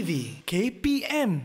TV KPM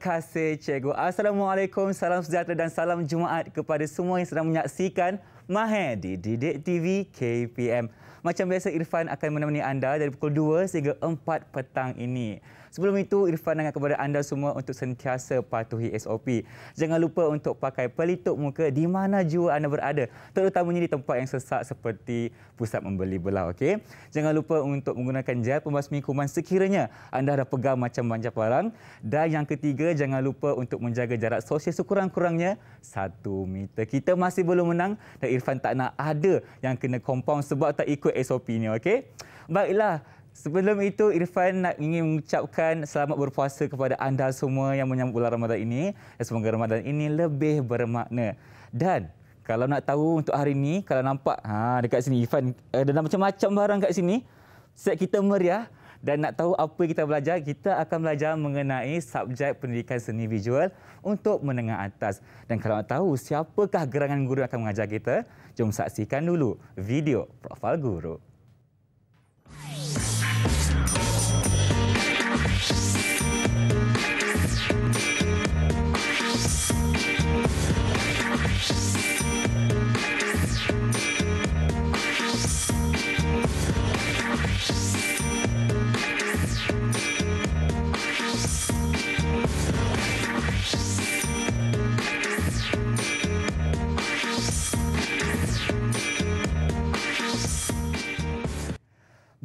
kasih cikgu. Assalamualaikum, salam sejahtera dan salam Jumaat kepada semua yang sedang menyaksikan Mahe di Didik TV KPM. Macam biasa Irfan akan menemani anda dari pukul 2 sehingga 4 petang ini. Sebelum itu, Irfan nak kepada anda semua untuk sentiasa patuhi SOP. Jangan lupa untuk pakai pelitup muka di mana jua anda berada. Terutamanya di tempat yang sesak seperti pusat membeli belah. Okay? Jangan lupa untuk menggunakan gel pembasmi kuman sekiranya anda dah pegang macam manjap barang. Dan yang ketiga, jangan lupa untuk menjaga jarak sosial sekurang-kurangnya satu meter. Kita masih belum menang dan Irfan tak nak ada yang kena compound sebab tak ikut SOP ni. Okay? Baiklah, Sebelum itu, Irfan nak ingin mengucapkan selamat berpuasa kepada anda semua yang menyambut bulan Ramadan ini. Semoga Ramadan ini lebih bermakna. Dan kalau nak tahu untuk hari ini, kalau nampak ha, dekat sini Irfan, ada macam-macam barang dekat sini. Set kita meriah dan nak tahu apa kita belajar, kita akan belajar mengenai subjek pendidikan seni visual untuk menengah atas. Dan kalau nak tahu siapakah gerangan guru yang akan mengajar kita, jom saksikan dulu video Profil Guru.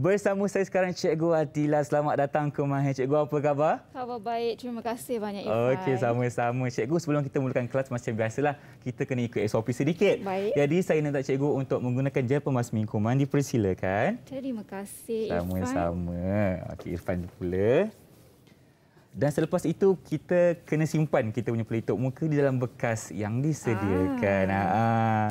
Bersama saya sekarang Cikgu Atila. Selamat datang ke Mahir. Cikgu, apa khabar? Khabar baik. Terima kasih banyak, Ifai. Okey, sama-sama. Cikgu, sebelum kita mulakan kelas macam biasalah, kita kena ikut SOP sedikit. Baik. Jadi, saya nak Cikgu untuk menggunakan gel pemas mingkuman. Dipersilakan. Terima kasih, sama -sama. Irfan. Sama-sama. Okey, Irfan pula. Dan selepas itu, kita kena simpan kita punya pelitup muka di dalam bekas yang disediakan. Ah. Ah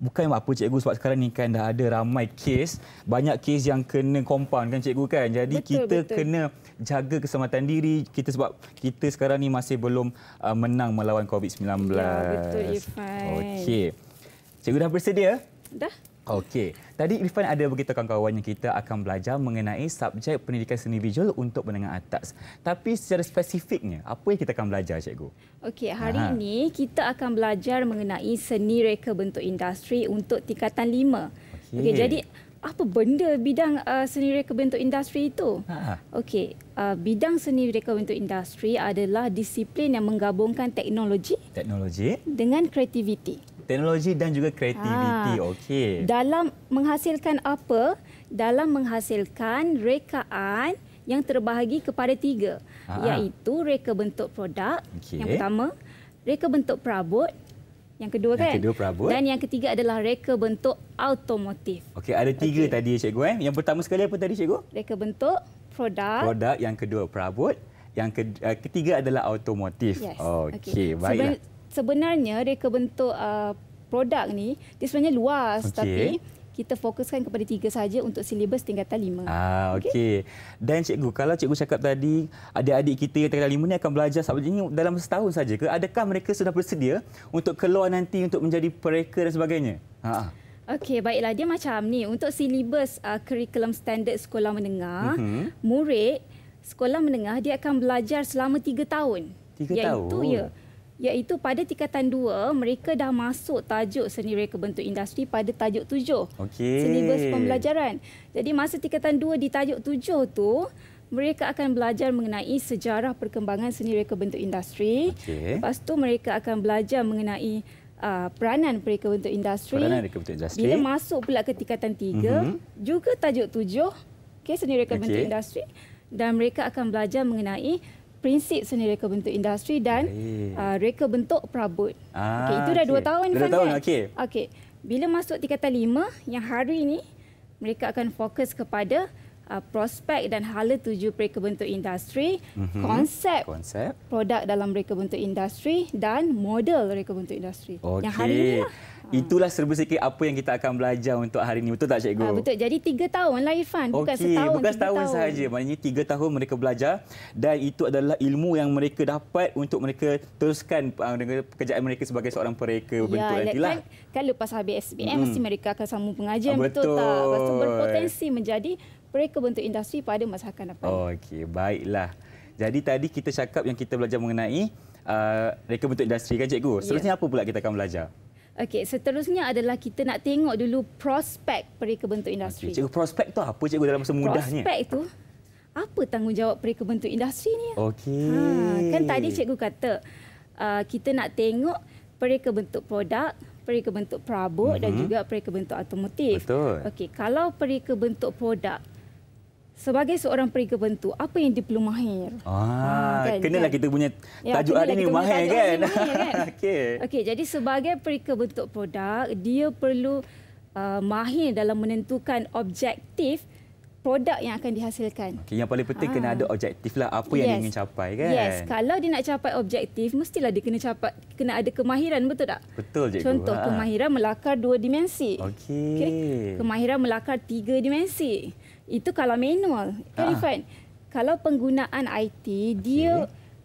bukan apa cikgu sebab sekarang ni kan dah ada ramai kes, banyak kes yang kena compound kan cikgu kan. Jadi betul, kita betul. kena jaga keselamatan diri kita sebab kita sekarang ni masih belum uh, menang melawan COVID-19. Ya, betul Irfan. Okey. Cikgu dah bersedia? Dah. Okey. Tadi Irfan ada beritahu kawan-kawan yang kita akan belajar mengenai subjek pendidikan seni visual untuk menengah atas. Tapi secara spesifiknya, apa yang kita akan belajar, Cikgu? Okey, hari Aha. ini kita akan belajar mengenai seni reka bentuk industri untuk tingkatan lima. Okey, okay, jadi apa benda bidang uh, seni reka bentuk industri itu? Ha. Okey, uh, bidang seni reka bentuk industri adalah disiplin yang menggabungkan teknologi, teknologi. dengan kreativiti teknologi dan juga kreativiti. Ha. Ah. Okey. Dalam menghasilkan apa? Dalam menghasilkan rekaan yang terbahagi kepada tiga. Ha. Iaitu reka bentuk produk okay. yang pertama, reka bentuk perabot yang kedua yang kan? kedua perabot. Dan yang ketiga adalah reka bentuk automotif. Okey, ada tiga okay. tadi cikgu eh. Yang pertama sekali apa tadi cikgu? Reka bentuk produk. Produk yang kedua perabot. Yang eh, ketiga adalah automotif. Yes. Okey, okay. baiklah sebenarnya reka bentuk uh, produk ni dia sebenarnya luas okay. tapi kita fokuskan kepada tiga saja untuk silibus tingkatan lima. Ah, okey. Okay. Dan cikgu, kalau cikgu cakap tadi adik-adik kita yang tingkatan lima ni akan belajar subjek ini dalam setahun saja ke? Adakah mereka sudah bersedia untuk keluar nanti untuk menjadi pereka dan sebagainya? Ha. ha. Okey, baiklah dia macam ni. Untuk silibus uh, curriculum standard sekolah menengah, uh-huh. murid sekolah menengah dia akan belajar selama tiga tahun. Tiga Iaitu, tahun. Iaitu ya iaitu pada tingkatan 2 mereka dah masuk tajuk seni reka bentuk industri pada tajuk 7 seni silibus pembelajaran jadi masa tingkatan 2 di tajuk 7 tu mereka akan belajar mengenai sejarah perkembangan seni reka bentuk industri okay. lepas tu mereka akan belajar mengenai Uh, peranan reka bentuk industri. Peranan reka bentuk industri. Bila masuk pula ke tingkatan tiga, mm-hmm. juga tajuk tujuh, okay, seni reka okay. bentuk industri. Dan mereka akan belajar mengenai prinsip sendiri reka bentuk industri dan uh, reka bentuk perabot. Ah, okay, itu dah okay. dua tahun. Dua tahun, okey. Okay. Bila masuk tingkatan lima, yang hari ini mereka akan fokus kepada uh, prospek dan hala tuju reka bentuk industri, mm-hmm. konsep, konsep produk dalam reka bentuk industri dan model reka bentuk industri. Okay. Yang hari ini lah. Hmm. Itulah serba sikit apa yang kita akan belajar untuk hari ini. Betul tak Cikgu? Ha, betul. Jadi tiga tahun lah Irfan. Bukan okay. setahun. Bukan setahun sahaja. Maksudnya tiga tahun mereka belajar. Dan itu adalah ilmu yang mereka dapat untuk mereka teruskan ah, dengan pekerjaan mereka sebagai seorang pereka berbentuk ya, nantilah. Kan, kan lepas habis SPM, hmm. mesti mereka akan sambung pengajian. Ha, ah, betul. betul tak? Berpotensi menjadi pereka bentuk industri pada masa akan datang. Okey, baiklah. Jadi tadi kita cakap yang kita belajar mengenai uh, reka bentuk industri kan Cikgu? Ya. Seterusnya ya. apa pula kita akan belajar? Okey, seterusnya adalah kita nak tengok dulu prospek pereka bentuk industri. Okay, cikgu, prospek tu apa cikgu dalam masa mudahnya? Prospek tu apa tanggungjawab pereka bentuk industri ni? Okey. Ha, kan tadi cikgu kata uh, kita nak tengok pereka bentuk produk, pereka bentuk perabot mm-hmm. dan mhm. juga pereka bentuk automotif. Betul. Okey, kalau pereka bentuk produk, sebagai seorang periga bentu, apa yang dia perlu mahir? Ah, ah kan, kenalah kan? kita punya ya, tajuk ya, hari ini kan? mahir kan? kan? Okey. Okey, jadi sebagai periga bentuk produk, dia perlu uh, mahir dalam menentukan objektif produk yang akan dihasilkan. Okay, yang paling penting ah. kena ada objektif lah apa yang dia ingin capai kan? Yes, kalau dia nak capai objektif, mestilah dia kena capai, kena ada kemahiran, betul tak? Betul, Cikgu. Contoh, ha. kemahiran melakar dua dimensi. Okey. Okay. Kemahiran melakar tiga dimensi. Itu kalau manual. Irfan, ah. kalau penggunaan IT, okay. dia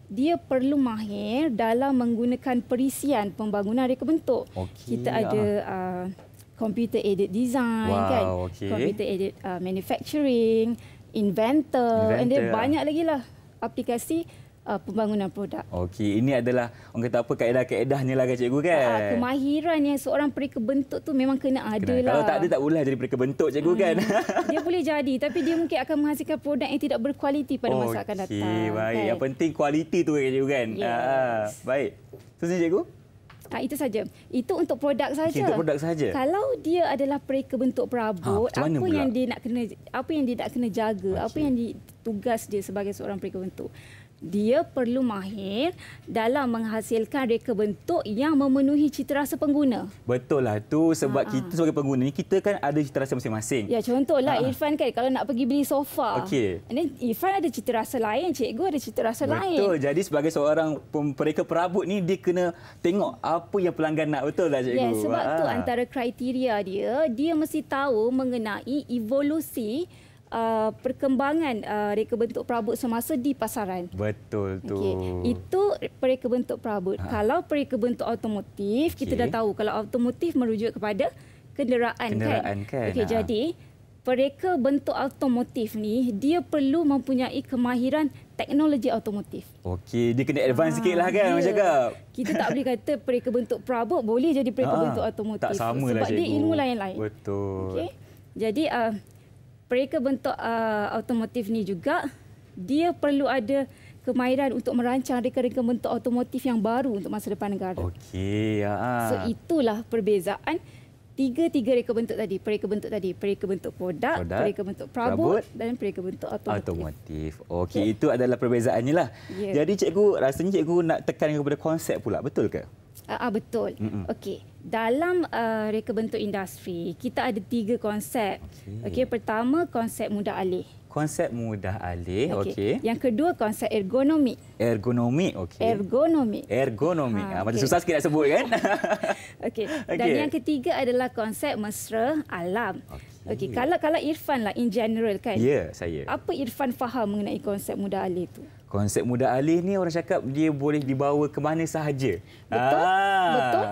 dia perlu mahir dalam menggunakan perisian pembangunan reka bentuk. Okay. Kita ah. ada uh, computer aided design wow, kan. Okay. Computer aided uh, manufacturing, inventor, inventor banyak lagi lah aplikasi uh, pembangunan produk. Okey, ini adalah orang kata apa kaedah-kaedahnya lah kan cikgu kan? Uh, kemahiran yang seorang perika bentuk tu memang kena ada lah. Kalau tak ada tak boleh jadi perika bentuk cikgu hmm. kan? dia boleh jadi tapi dia mungkin akan menghasilkan produk yang tidak berkualiti pada okay, masa akan datang. Okey, baik. Kan? Yang penting kualiti tu kan cikgu kan? Yes. Uh, baik. Terusnya cikgu? Ha, itu saja. Itu untuk produk saja. Okay, untuk produk saja. Kalau dia adalah pereka bentuk ha, perabot, ha, apa yang dia nak kena apa yang dia nak kena jaga, okay. apa yang ditugas dia sebagai seorang pereka bentuk dia perlu mahir dalam menghasilkan reka bentuk yang memenuhi citarasa pengguna. Betul lah tu sebab ha, ha kita sebagai pengguna ni kita kan ada citarasa masing-masing. Ya contohlah ha Irfan kan kalau nak pergi beli sofa. Okey. Ini Irfan ada citarasa lain, cikgu ada citarasa betul. lain. Betul. Jadi sebagai seorang pereka perabot ni dia kena tengok apa yang pelanggan nak betul lah cikgu. Ya sebab ha tu ah. antara kriteria dia dia mesti tahu mengenai evolusi uh, perkembangan uh, reka bentuk perabot semasa di pasaran. Betul tu. Itu reka bentuk perabot. Ha. Kalau reka bentuk automotif, okay. kita dah tahu kalau automotif merujuk kepada kenderaan, kan? kenderaan kan. kan? Okey, ha. jadi reka bentuk automotif ni dia perlu mempunyai kemahiran teknologi automotif. Okey, dia kena advance ha, sikit lah, kan yeah. cakap. Kita tak boleh kata pereka bentuk perabot boleh jadi pereka ha, bentuk automotif. Tak sama lah cikgu. Sebab dia ilmu lain-lain. Betul. Okay? Jadi uh, pereka bentuk uh, automotif ni juga dia perlu ada kemahiran untuk merancang reka-reka bentuk automotif yang baru untuk masa depan negara. Okey. So itulah perbezaan tiga-tiga reka bentuk tadi. Pereka bentuk tadi, pereka bentuk produk, produk pereka bentuk perabot, perabot dan pereka bentuk automotif. Automotif. Okey, okay. itu adalah perbezaannya lah. Yeah. Jadi cikgu rasanya cikgu nak tekan kepada konsep pula, betul ke? Ah uh, uh, betul. Mm-hmm. Okey. Dalam uh, reka bentuk industri, kita ada tiga konsep. Okey, okay, pertama konsep mudah alih. Konsep mudah alih, okey. Okay. Yang kedua konsep ergonomik. Ergonomik, okey. Ergonomik. Ergonomik. Ha, ah, ha, macam susah sikit nak sebut kan? okey. Dan okay. yang ketiga adalah konsep mesra alam. Okey. Kalau kalau Irfan lah in general kan? Ya, yeah, saya. Apa Irfan faham mengenai konsep mudah alih itu? konsep muda alih ni orang cakap dia boleh dibawa ke mana sahaja. Betul. Ah. Betul.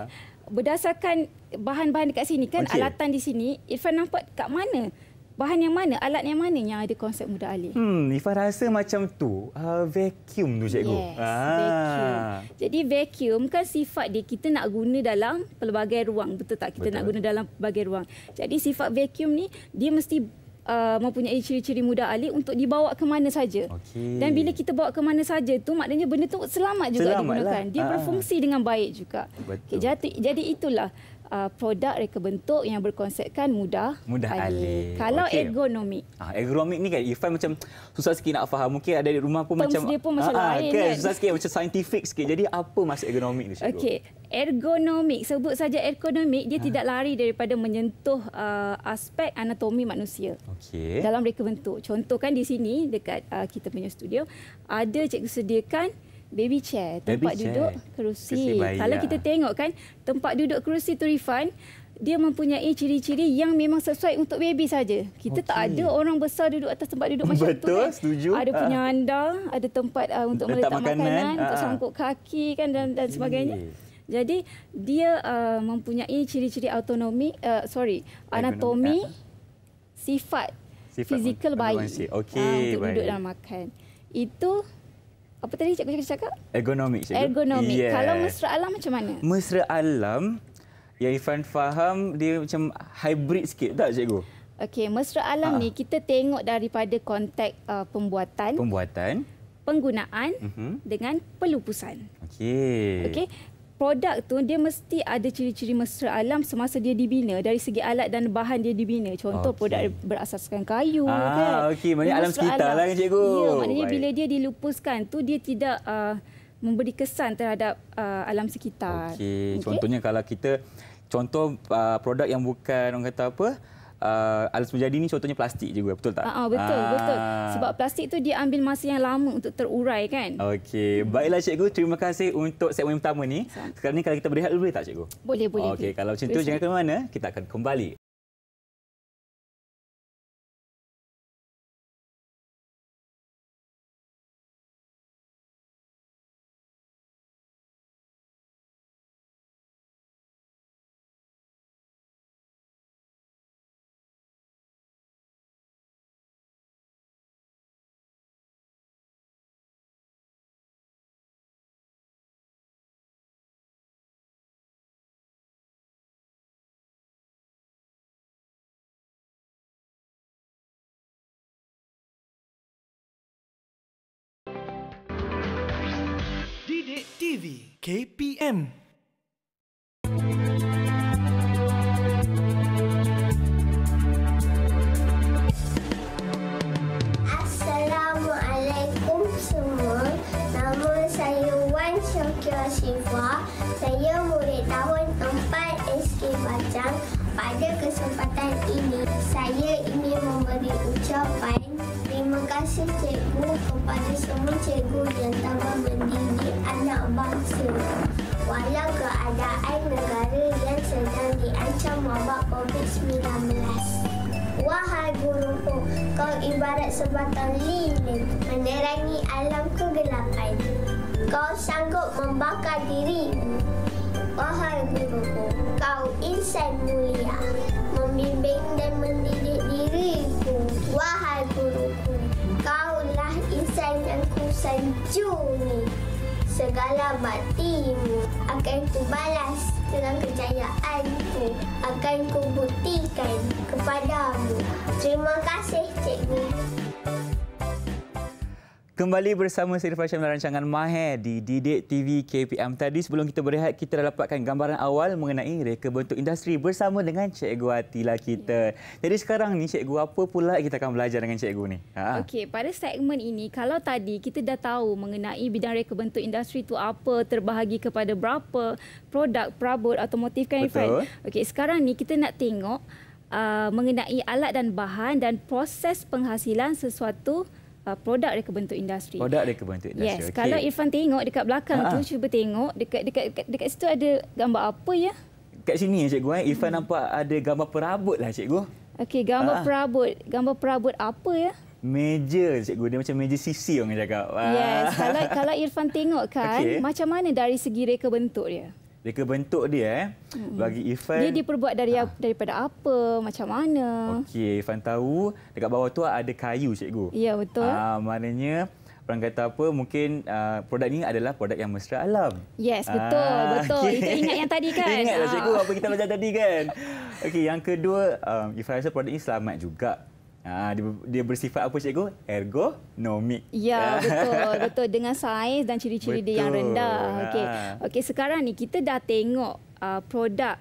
Berdasarkan bahan-bahan dekat sini kan okay. alatan di sini, Irfan nampak kat mana? Bahan yang mana, alat yang mana yang ada konsep muda alih? Hmm, Ifa rasa macam tu. Uh, vacuum tu cikgu. Yes, ah. vacuum. Jadi vacuum kan sifat dia kita nak guna dalam pelbagai ruang. Betul tak? Kita Betul. nak guna dalam pelbagai ruang. Jadi sifat vacuum ni dia mesti uh, mempunyai ciri-ciri muda alik untuk dibawa ke mana saja. Okay. Dan bila kita bawa ke mana saja tu maknanya benda tu selamat juga selamat digunakan. Lah. Dia ah. berfungsi dengan baik juga. Okay, jadi, jadi itulah uh, produk reka bentuk yang berkonsepkan mudah mudah alih. alih. Kalau okay. ergonomik. Ah, ergonomik ni kan Irfan macam susah sikit nak faham. Mungkin ada di rumah pun Terms macam dia pun macam ah, ah lain kan? kan. Susah sikit macam saintifik sikit. Jadi apa maksud ergonomik ni cikgu? Okey. Ergonomik sebut saja ergonomik dia ha. tidak lari daripada menyentuh uh, aspek anatomi manusia. Okey. Dalam reka bentuk. Contoh kan di sini dekat uh, kita punya studio ada cikgu sediakan baby chair tempat baby duduk chair. kerusi bayi, kalau kita tengok kan tempat duduk kerusi tu Rifan dia mempunyai ciri-ciri yang memang sesuai untuk baby saja. Kita okay. tak ada orang besar duduk atas tempat duduk macam Betul, tu. Betul, kan? setuju. Ada ah. punya ha. ada tempat uh, untuk Letak meletak makanan, makanan ha. untuk ah. sangkut kaki kan dan dan sebagainya. Jadi dia uh, mempunyai ciri-ciri autonomi uh, sorry, anatomi sifat, sifat fizikal bayi. Okey, uh, untuk baik. duduk dan makan. Itu apa tadi cikgu cakap? Ergonomik. Cikgu. Ergonomik. Yeah. Kalau mesra alam macam mana? Mesra alam yang Ifan faham dia macam hybrid sikit tak cikgu? Okey, mesra alam ha. ni kita tengok daripada konteks uh, pembuatan. Pembuatan penggunaan uh-huh. dengan pelupusan. Okey. Okey, produk tu dia mesti ada ciri-ciri mesra alam semasa dia dibina dari segi alat dan bahan dia dibina contoh okay. produk berasaskan kayu ah, kan okey maknanya alam sekitar alam. lah kan, cikgu ya maknanya Baik. bila dia dilupuskan tu dia tidak uh, memberi kesan terhadap uh, alam sekitar okey okay. contohnya kalau kita contoh uh, produk yang bukan orang kata apa uh, alas menjadi ni contohnya plastik je gue betul tak? Ha, betul ha. betul. Sebab plastik tu dia ambil masa yang lama untuk terurai kan? Okey. Baiklah cikgu terima kasih untuk segmen pertama ni. Sekarang ni kalau kita berehat boleh tak cikgu? Boleh boleh. Okey kalau macam tu jangan ke mana kita akan kembali. TV KPM. Assalamualaikum semua. Nama saya Wan Syakira Syifa. Saya murid tahun 4 SK Bajang. Pada kesempatan ini, saya ingin memberi ucapan terima kasih Cik pada semua cikgu yang tambah mendidik anak bangsa. Walau keadaan negara yang sedang diancam wabak COVID-19. Wahai guruku, kau ibarat sebatang lilin menerangi alam kegelapan. Kau sanggup membakar dirimu. Wahai guruku, kau insan mulia membimbing dan mendidik diriku. Wah. sanjungi segala baktimu. Akan ku balas dengan kejayaanku. Akan ku buktikan kepadamu. Terima kasih, Cikgu. Kembali bersama saya Irfan dalam rancangan Maher di Didik TV KPM. Tadi sebelum kita berehat, kita dah dapatkan gambaran awal mengenai reka bentuk industri bersama dengan Cikgu Atila kita. Jadi sekarang ni Cikgu, apa pula kita akan belajar dengan Cikgu ni? Ha. Okey, pada segmen ini, kalau tadi kita dah tahu mengenai bidang reka bentuk industri itu apa, terbahagi kepada berapa produk, perabot, automotif kan Irfan? Okey, sekarang ni kita nak tengok uh, mengenai alat dan bahan dan proses penghasilan sesuatu uh, produk dekat bentuk industri. Produk dekat bentuk industri. Yes, okay. kalau Irfan tengok dekat belakang Ha-ha. tu ah. cuba tengok dekat dekat dekat, dekat situ ada gambar apa ya? Kat sini ya cikgu eh. Irfan hmm. nampak ada gambar perabot lah cikgu. Okey, gambar Ha-ha. perabot. Gambar perabot apa ya? Meja cikgu dia macam meja sisi orang cakap. Ah. Yes, kalau kalau Irfan tengok kan okay. macam mana dari segi reka bentuk dia? reka bentuk dia eh hmm. bagi Ifan dia diperbuat dari ha. daripada apa macam mana okey Ifan tahu dekat bawah tu ada kayu cikgu ya betul ah ha, maknanya orang kata apa mungkin uh, produk ini adalah produk yang mesra alam yes betul ha, betul okay. itu ingat yang tadi kan ingatlah cikgu ah. apa kita belajar tadi kan okey yang kedua um, Ifan rasa produk ini selamat juga Ah, dia, dia bersifat apa cikgu? Ergonomik. Ya, ah. betul. betul dengan saiz dan ciri-ciri dia yang rendah. Ah. Okay okay sekarang ni kita dah tengok uh, produk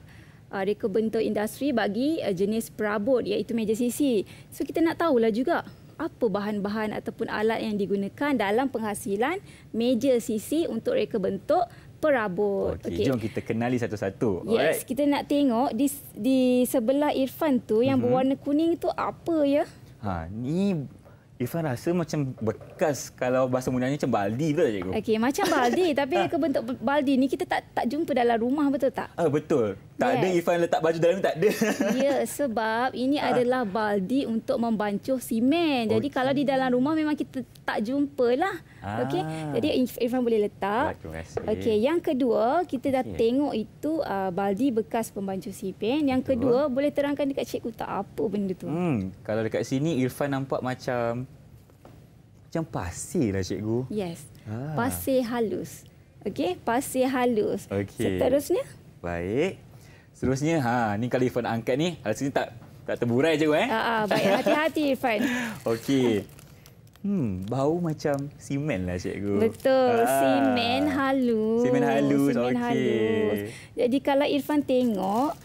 uh, reka bentuk industri bagi uh, jenis perabot iaitu meja sisi. So kita nak tahulah juga apa bahan-bahan ataupun alat yang digunakan dalam penghasilan meja sisi untuk reka bentuk perabot. Okey, okay. jom kita kenali satu-satu. Yes, Alright. kita nak tengok di di sebelah Irfan tu yang mm-hmm. berwarna kuning tu apa ya? Ha, ni Irfan rasa macam bekas kalau bahasa mudahnya macam baldi betul cikgu. Okey, macam baldi tapi ha. ke bentuk baldi ni kita tak tak jumpa dalam rumah betul tak? Ah, betul. Tak yes. ada Irfan letak baju dalam tak ada. ya, sebab ini ha. adalah baldi untuk membancuh simen. Jadi kalau di dalam rumah memang kita tak jumpalah. Ah. Okey. Jadi Irfan boleh letak. Okey, yang kedua kita dah okay. tengok itu uh, baldi bekas pembancu sipin. Yang Betul. kedua boleh terangkan dekat cikgu tak apa benda tu? Hmm, kalau dekat sini Irfan nampak macam macam pasir lah cikgu. Yes. Ah. Pasir halus. Okey, pasir halus. Okay. Seterusnya? Baik. Seterusnya ha, ni kalau Irfan angkat ni, rasa ni tak tak terburai cikgu eh. Ha, ah, baik. Hati-hati Irfan. Okey. Hmm, bau macam simen lah cikgu. Betul, ah. simen halus. Simen halus, okay. Halus. Jadi kalau Irfan tengok,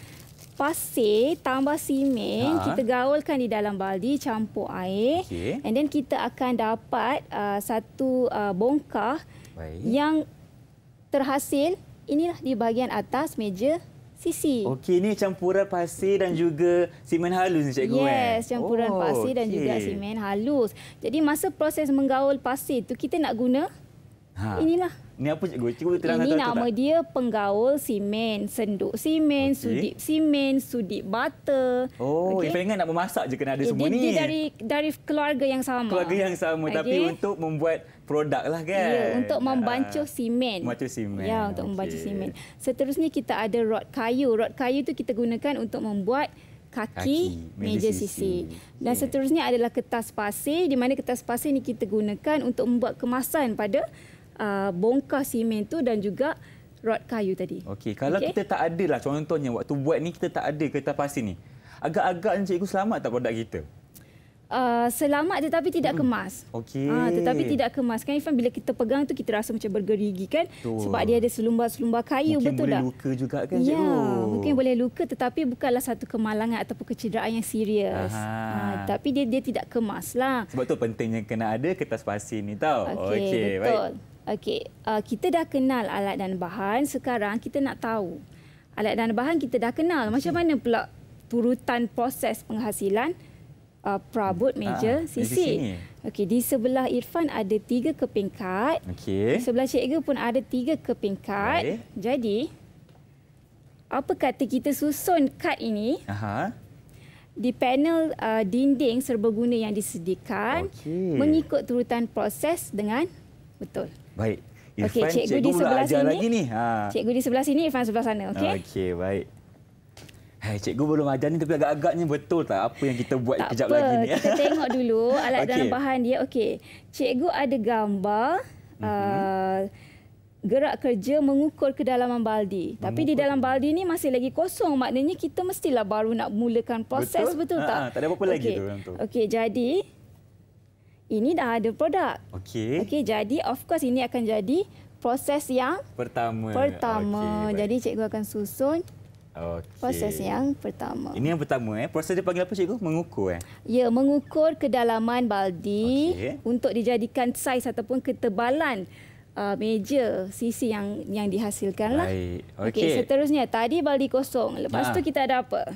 pasir tambah simen, ha. Ah. kita gaulkan di dalam baldi, campur air. Okay. And then kita akan dapat uh, satu uh, bongkah Baik. yang terhasil, inilah di bahagian atas meja sisi. Okey, ini campuran pasir dan juga simen halus ni cikgu. Yes, eh? campuran oh, pasir dan okay. juga simen halus. Jadi masa proses menggaul pasir tu kita nak guna ha. inilah Ni apa cikgu? Cuba terang Ini nama dia penggaul simen. Senduk simen, okay. sudip simen, sudip butter. Oh, okay. Ifan ingat nak memasak je kena ada okay. Eh, semua dia, ni. Dia dari, dari keluarga yang sama. Keluarga yang sama. Okay. Tapi untuk membuat produk lah kan? Ya, untuk membancuh uh, simen. Membancuh simen. Ya, untuk okay. membancuh simen. Seterusnya kita ada rod kayu. Rod kayu tu kita gunakan untuk membuat kaki, kaki meja sisi. sisi. Dan yeah. seterusnya adalah kertas pasir. Di mana kertas pasir ni kita gunakan untuk membuat kemasan pada uh, bongkar simen tu dan juga rod kayu tadi. Okey, kalau okay. kita tak ada lah contohnya waktu buat ni kita tak ada kereta pasir ni. Agak-agak cikgu selamat tak produk kita? Uh, selamat tetapi tidak hmm. kemas. Okey. Uh, tetapi tidak kemas. Kan Ifan bila kita pegang tu kita rasa macam bergerigi kan? Tuh. Sebab dia ada selumba-selumba kayu mungkin betul tak? Mungkin boleh luka juga kan cikgu? Ya, yeah, mungkin boleh luka tetapi bukanlah satu kemalangan ataupun kecederaan yang serius. Uh, tapi dia dia tidak kemaslah. Sebab tu pentingnya kena ada kertas pasir ni tau. Okey, okay, betul. Baik. Okey, uh, kita dah kenal alat dan bahan, sekarang kita nak tahu. Alat dan bahan kita dah kenal, macam mana pula turutan proses penghasilan uh, perabot meja uh, ah, CC. Okey, di sebelah Irfan ada tiga keping kad. Okey. Di sebelah Cikgu pun ada tiga keping kad. Okay. Jadi, apa kata kita susun kad ini? Aha. Di panel uh, dinding serbaguna yang disediakan okay. mengikut turutan proses dengan betul. Baik. Irfan, okay, cikgu, cikgu di sebelah sini. Lagi ni. Ha. Cikgu di sebelah sini, Irfan sebelah sana. Okey, okay, baik. Hai, eh, cikgu belum ajar ni tapi agak-agaknya betul tak apa yang kita buat tak kejap apa. lagi ni? Tak apa, kita tengok dulu alat okay. dan bahan dia. Okey, cikgu ada gambar mm-hmm. uh, gerak kerja mengukur kedalaman baldi. Mengukur. Tapi di dalam baldi ni masih lagi kosong. Maknanya kita mestilah baru nak mulakan proses, betul, betul ha, tak? Ha, tak ada apa-apa okay. lagi Okey, jadi ini dah ada produk. Okey. Okey, jadi of course ini akan jadi proses yang pertama. Pertama. Okay, jadi cikgu akan susun Okay. Proses yang pertama. Ini yang pertama. Eh? Proses dia panggil apa, cikgu? Mengukur? Eh? Ya, mengukur kedalaman baldi okay. untuk dijadikan saiz ataupun ketebalan uh, meja sisi yang yang dihasilkan. Lah. Baik. Okay. Okay, seterusnya, tadi baldi kosong. Lepas ha. tu kita ada apa?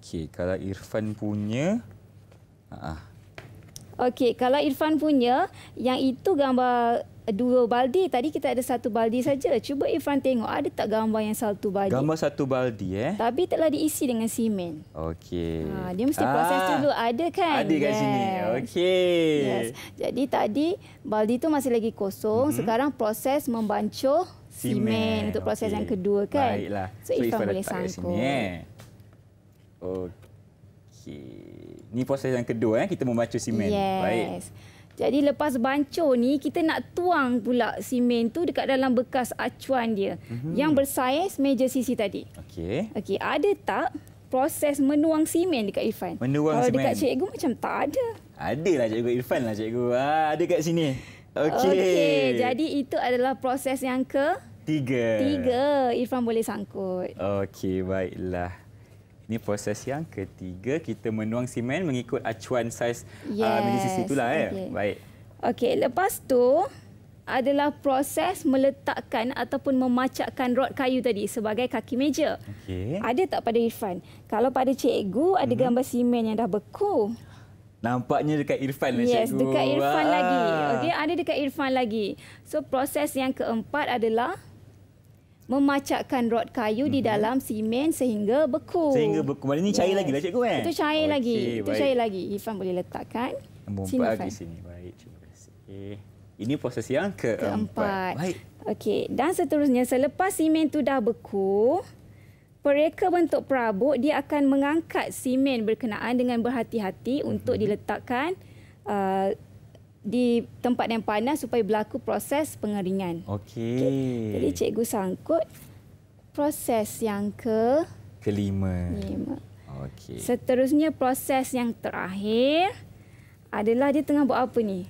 Okey, kalau Irfan punya... Uh, Okey, kalau Irfan punya, yang itu gambar eh, dua baldi. Tadi kita ada satu baldi saja. Cuba Irfan tengok, ada tak gambar yang satu baldi? Gambar satu baldi, eh? Tapi telah diisi dengan simen. Okey. Ha, dia mesti ah, proses ah, dulu. Ada kan? Ada kat yes. sini. Okey. Yes. Jadi tadi baldi itu masih lagi kosong. Mm-hmm. Sekarang proses membancuh simen, untuk proses okay. yang kedua kan? Baiklah. So, so Irfan, Irfan boleh sangkut. Eh? Okey. Ini proses yang kedua eh kita membaca simen. Yes. Baik. Jadi lepas bancuh ni kita nak tuang pula simen tu dekat dalam bekas acuan dia mm-hmm. yang bersaiz meja sisi tadi. Okey. Okey, ada tak proses menuang simen dekat Irfan? Menuang Kalau simen. Kalau dekat cikgu macam tak ada. Ada lah cikgu Irfan lah cikgu. Ha, ah, ada kat sini. Okey. Okey, jadi itu adalah proses yang ke Tiga. Tiga. Irfan boleh sangkut. Okey, baiklah. Ini proses yang ketiga. Kita menuang simen mengikut acuan saiz uh, yes. uh, mini sisi itulah. Eh. Okay. ya Baik. Okey, lepas tu adalah proses meletakkan ataupun memacakkan rod kayu tadi sebagai kaki meja. Okay. Ada tak pada Irfan? Kalau pada cikgu ada mm -hmm. gambar simen yang dah beku. Nampaknya dekat Irfan lah yes, cikgu. Yes, dekat Irfan Wah. lagi. Okey, ada dekat Irfan lagi. So proses yang keempat adalah memacakkan rod kayu hmm. di mhm. dalam simen sehingga beku. Sehingga beku. Maksudnya ini cair yes. lagi lah cikgu kan? Itu cair okay, lagi. Baik. Itu cair lagi. Ifan boleh letakkan. Nombor sini, Ifan. sini. Baik. Terima kasih. Okay. Ini proses yang keempat. keempat. Baik. Okey. Dan seterusnya, selepas simen itu dah beku, Pereka bentuk perabot, dia akan mengangkat simen berkenaan dengan berhati-hati untuk mhm. diletakkan uh, di tempat yang panas supaya berlaku proses pengeringan. Okey. Okay. Jadi cikgu sangkut proses yang ke kelima. Kelima. Okey. Seterusnya proses yang terakhir adalah dia tengah buat apa ni?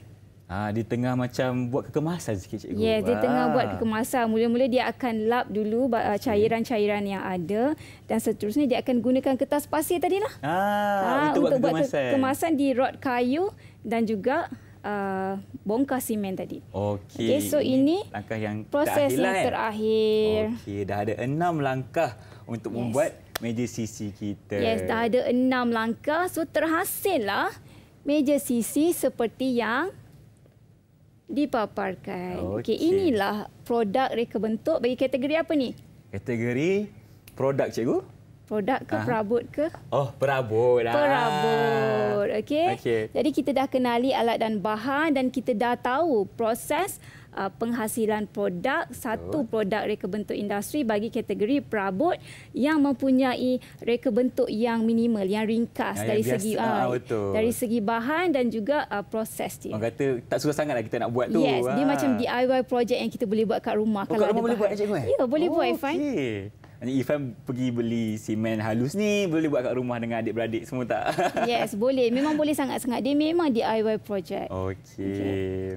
Ah ha, dia tengah macam buat kekemasan sikit cikgu. Yes, dia tengah ah. buat kekemasan. Mula-mula dia akan lap dulu ah, cairan-cairan yang ada dan seterusnya dia akan gunakan kertas pasir tadilah. Ah ha, ah, ha, untuk, untuk buat kekemasan. kekemasan di rod kayu dan juga uh, bongkar simen tadi. Okey. Okay, so ini langkah yang proses yang lah, kan? terakhir. Okey, dah ada enam langkah untuk yes. membuat meja sisi kita. Yes, dah ada enam langkah. So lah meja sisi seperti yang dipaparkan. Okey, okay, inilah produk reka bentuk bagi kategori apa ni? Kategori produk cikgu produk ke ha. perabot ke? Oh, perabot lah. Perabot. Okey. Okay. Jadi kita dah kenali alat dan bahan dan kita dah tahu proses uh, penghasilan produk satu oh. produk reka bentuk industri bagi kategori perabot yang mempunyai reka bentuk yang minimal, yang ringkas nah, dari yang biasa, segi uh, ah, ah, betul. dari segi bahan dan juga uh, proses dia. Orang kata tak susah sangatlah kita nak buat tu. Yes, ha. dia macam DIY projek yang kita boleh buat kat rumah oh, kalau kat rumah ada boleh bahan. buat, Encik Ya, boleh oh, buat, Fine. Ifan pergi beli semen halus ni boleh buat kat rumah dengan adik-beradik semua tak? Yes, boleh. Memang boleh sangat-sangat. Dia memang DIY project. Okey. Okey,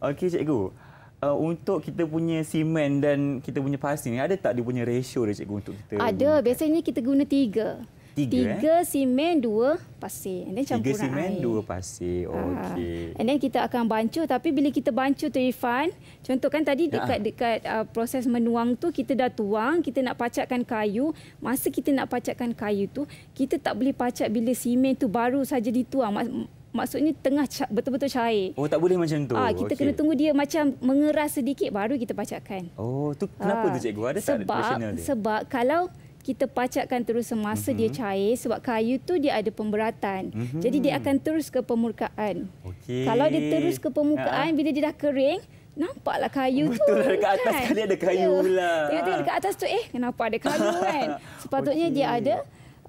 okay, cikgu. Uh, untuk kita punya semen dan kita punya pasir ni ada tak dia punya ratio dia cikgu untuk kita? Ada. Gunakan? Biasanya kita guna tiga. Tiga, tiga eh? simen, dua pasir. And then campuran tiga simen, air. dua pasir. Ah. Okey. And kita akan bancuh. Tapi bila kita bancuh tu, Irfan, contoh kan tadi dekat-dekat ya. uh, ah, proses menuang tu, kita dah tuang, kita nak pacatkan kayu. Masa kita nak pacatkan kayu tu, kita tak boleh pacat bila simen tu baru saja dituang. Maksudnya tengah betul-betul cair. Oh, tak boleh macam tu. Ah, kita okay. kena tunggu dia macam mengeras sedikit baru kita pacatkan. Oh, tu kenapa ah. tu cikgu? Ada sebab, tak rasional Sebab kalau kita pacatkan terus semasa mm-hmm. dia mhm. cair sebab kayu tu dia ada pemberatan. Mm-hmm. Jadi dia akan terus ke permukaan. Okay. Kalau dia terus ke permukaan ha. bila dia dah kering Nampaklah kayu Betul, oh, tu. Betul, dekat kan? atas sekali ada kayu yeah. pula. Tengok-tengok dekat atas tu, eh kenapa ada kayu kan? Sepatutnya okay. dia ada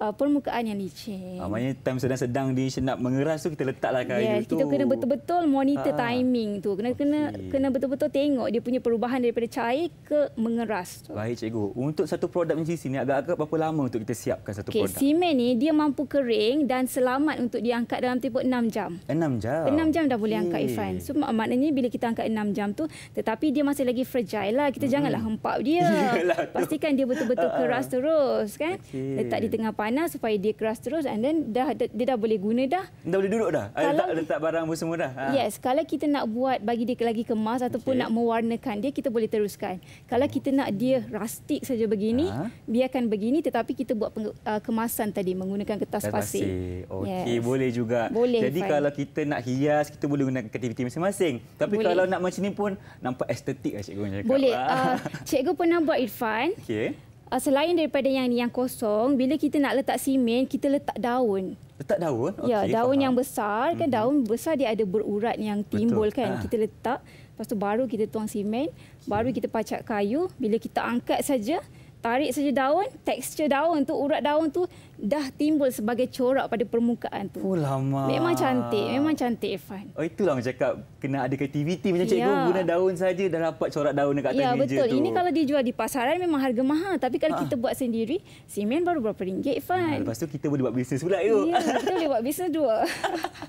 uh, permukaan yang licin. Uh, maknanya time sedang-sedang di senap mengeras tu kita letaklah kayu yeah, tu. kita kena betul-betul monitor ha. timing tu. Kena okay. kena kena betul-betul tengok dia punya perubahan daripada cair ke mengeras tu. Baik cikgu. Untuk satu produk macam sini agak-agak berapa lama untuk kita siapkan satu okay, produk? Okey, simen ni dia mampu kering dan selamat untuk diangkat dalam tempoh 6 jam. 6 jam. 6 jam dah boleh angkat Ifan. So mak- maknanya bila kita angkat 6 jam tu tetapi dia masih lagi fragile lah. Kita hmm. janganlah hempap dia. Yalah, Pastikan dia betul-betul ah, keras terus kan. Okay. Letak di tengah panas panas supaya dia keras terus and then dah dia dah boleh guna dah. Dah boleh duduk dah. Kalau, letak letak barang semua dah. Ha. Yes, kalau kita nak buat bagi dia lagi kemas ataupun okay. nak mewarnakan dia kita boleh teruskan. Kalau kita nak dia rustic saja begini, ha. akan begini tetapi kita buat peng, uh, kemasan tadi menggunakan kertas pasir. Okey, yes. boleh juga. Boleh, Jadi fine. kalau kita nak hias kita boleh gunakan kreativiti masing-masing. Tapi boleh. kalau nak macam ni pun nampak estetik lah cikgu cakap. Boleh. Ha. Uh, cikgu pernah buat Irfan. Okey uh, selain daripada yang yang kosong, bila kita nak letak simen, kita letak daun. Letak daun? Okay, ya, daun faham. yang besar kan mhm. daun besar dia ada berurat yang timbul Betul. kan. Ha. Kita letak, lepas tu baru kita tuang simen, okay. baru kita pacak kayu. Bila kita angkat saja, tarik saja daun, tekstur daun tu, urat daun tu dah timbul sebagai corak pada permukaan tu. Oh lama. Memang cantik, memang cantik Irfan. Oh itulah macam cakap kena ada kreativiti macam ya. cikgu guna daun saja dah dapat corak daun dekat ya, atas ya, meja betul. tu. Ya betul. Ini kalau dijual di pasaran memang harga mahal tapi kalau ha. kita buat sendiri simen baru berapa ringgit Irfan. Ha, lepas tu kita boleh buat bisnes pula yuk. Ya, kita boleh buat bisnes dua.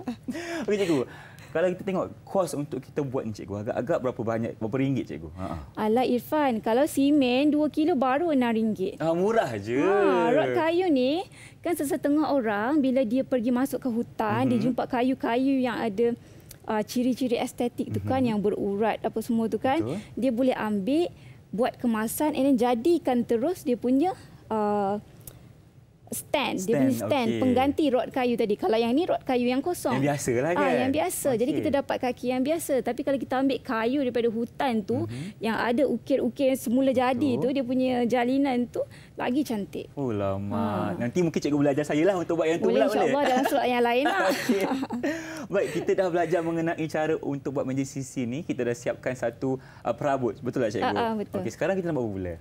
Okey cikgu. Kalau kita tengok kos untuk kita buat ni cikgu, agak-agak berapa banyak, berapa ringgit cikgu? Ha. Alah Irfan, kalau simen 2 kilo baru RM6. Ha, ah, murah je. Ha, rot kayu ni kan sesetengah orang bila dia pergi masuk ke hutan, mm-hmm. dia mhm. jumpa kayu-kayu yang ada uh, ciri-ciri estetik tu mm-hmm. kan mhm. yang berurat apa semua tu kan. Betul. Dia boleh ambil, buat kemasan and jadikan terus dia punya... Uh, stand, stand dia punya stand okay. pengganti rod kayu tadi kalau yang ni rod kayu yang kosong yang biasa lah ah, kan ah, yang biasa okay. jadi kita dapat kaki yang biasa tapi kalau kita ambil kayu daripada hutan tu mm-hmm. yang ada ukir-ukir yang semula jadi tu. tu dia punya jalinan tu lagi cantik oh lama ha. nanti mungkin cikgu belajar saya lah untuk buat yang tu boleh, pula boleh insyaAllah dalam surat yang lain lah baik kita dah belajar mengenai cara untuk buat meja sisi ni kita dah siapkan satu uh, perabot betul tak cikgu uh, uh, betul. Okay, sekarang kita nak buat apa pula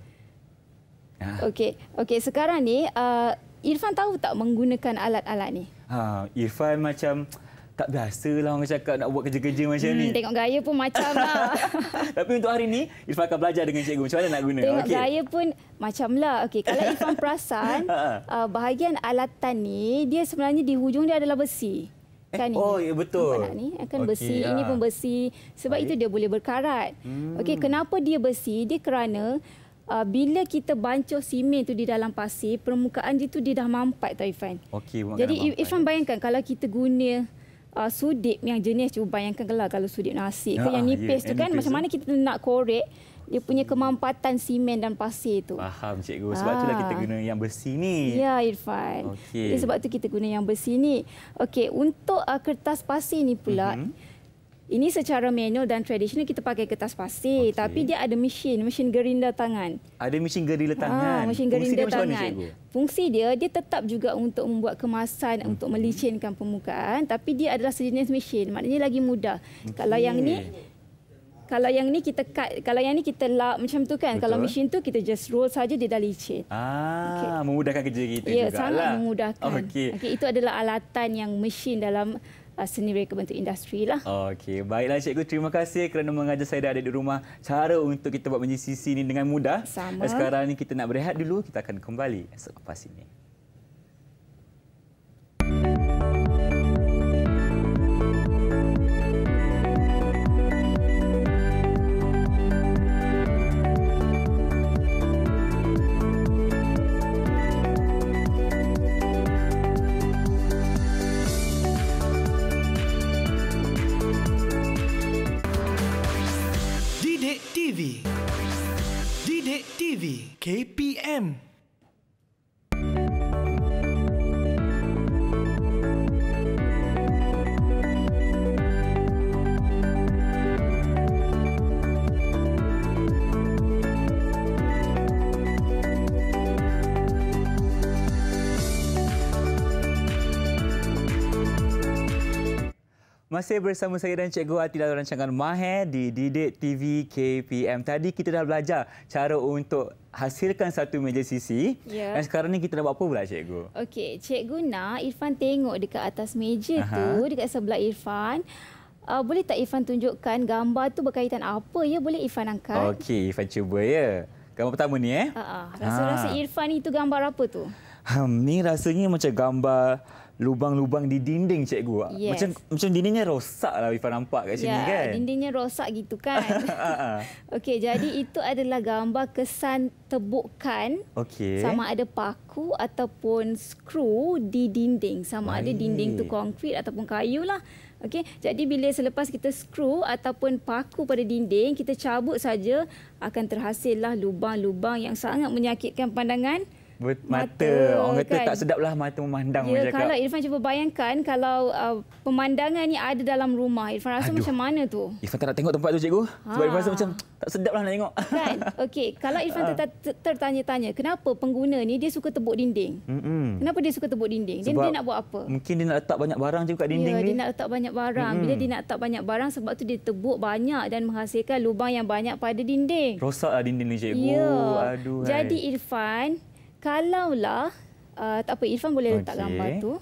Okey, okey. Sekarang ni uh, Irfan tahu tak menggunakan alat-alat ni? Ha, Irfan macam tak biasa lah orang cakap nak buat kerja-kerja macam hmm, ni. Tengok gaya pun macam lah. Tapi untuk hari ni, Irfan akan belajar dengan cikgu macam mana nak guna. Tengok okay. gaya pun macam lah. Okay, kalau Irfan perasan, ha. uh, bahagian alatan ni, dia sebenarnya di hujung dia adalah besi. Eh, kan oh, ya betul. Nampak ni? Eh, kan okay, besi, ha. ini ah. pun besi. Sebab Baik. itu dia boleh berkarat. Hmm. Okay, kenapa dia besi? Dia kerana uh, bila kita bancuh simen tu di dalam pasir, permukaan dia tu dia dah mampat tau Ifan. Okay, Jadi Ifan bayangkan kalau kita guna uh, sudip yang jenis cuba bayangkan kalau, kalau sudip nasi ke ya, yang ya, nipis yeah, tu kan macam mana kita nak korek dia punya kemampatan simen dan pasir itu? Faham cikgu. Sebab ah. itulah kita guna yang besi ni. Ya Irfan. Okay. sebab tu kita guna yang besi ni. Okey, untuk uh, kertas pasir ni pula mm-hmm. Ini secara manual dan tradisional kita pakai kertas pasti, okay. tapi dia ada mesin, mesin gerinda tangan. Ada mesin gerinda ah, tangan. Ha, mesin gerinda Fungsi tangan. Dia macam mana, Fungsi dia dia tetap juga untuk membuat kemasan hmm. untuk melicinkan permukaan tapi dia adalah sejenis mesin. Maknanya lagi mudah. Okay. Kalau yang ni kalau yang ni kita cut, kalau yang ni kita lap macam tu kan. Betul. Kalau mesin tu kita just roll saja dia dah licin. Ah, okay. memudahkan kerja kita ya, juga. Ya, memudahkan. Okey. Okay, itu adalah alatan yang mesin dalam Ah, seni reka bentuk industri lah. Okey, baiklah Cikgu. Terima kasih kerana mengajar saya dah ada di rumah cara untuk kita buat menyisi ini dengan mudah. Sama. sekarang ni kita nak berehat dulu. Kita akan kembali selepas ini. KPM Masih bersama saya dan Cikgu Ati dalam rancangan Mahir di Didik TV KPM. Tadi kita dah belajar cara untuk hasilkan satu meja sisi. Yeah. Dan sekarang ni kita nak buat apa pula Cikgu? Okey, Cikgu nak Irfan tengok dekat atas meja Aha. tu, dekat sebelah Irfan. Uh, boleh tak Irfan tunjukkan gambar tu berkaitan apa ya? Boleh Irfan angkat? Okey, Irfan cuba ya. Gambar pertama ni eh. Uh-uh. Rasa-rasa ha. Irfan itu gambar apa tu? Hmm, ni rasanya macam gambar lubang-lubang di dinding cikgu. Ah, yes. Macam macam dindingnya rosak lah, Ifa nampak kat sini ya, kan. Ya, dindingnya rosak gitu kan. Ha, ha, ha. Okey, jadi itu adalah gambar kesan tebukan okay. sama ada paku ataupun skru di dinding. Sama Baik. ada dinding tu konkrit ataupun kayu lah. Okey, jadi bila selepas kita skru ataupun paku pada dinding, kita cabut saja akan terhasillah lubang-lubang yang sangat menyakitkan pandangan. Bet- mata. mata. Orang kata kan. tak sedap lah mata memandang. Ya, kalau cakap. Irfan cuba bayangkan kalau uh, pemandangan ni ada dalam rumah. Irfan rasa Aduh. macam mana tu? Irfan tak nak tengok tempat tu cikgu. Ha. Sebab Irfan rasa ah. macam tak sedap lah nak tengok. Kan? Okey. Kalau Irfan ha. tertanya-tanya kenapa pengguna ni dia suka tebuk dinding? Mm-hmm. Kenapa dia suka tebuk dinding? dia, dia nak buat apa? Mungkin dia nak letak banyak barang je kat ya, dinding ya, ni. Ya, dia nak letak banyak barang. Mm-hmm. Bila dia nak letak banyak barang sebab tu dia tebuk banyak dan menghasilkan lubang yang banyak pada dinding. Rosaklah dinding ni cikgu. Ya. Aduh, Jadi Irfan Kalaulah uh, tak apa Irfan boleh letak gambar tu.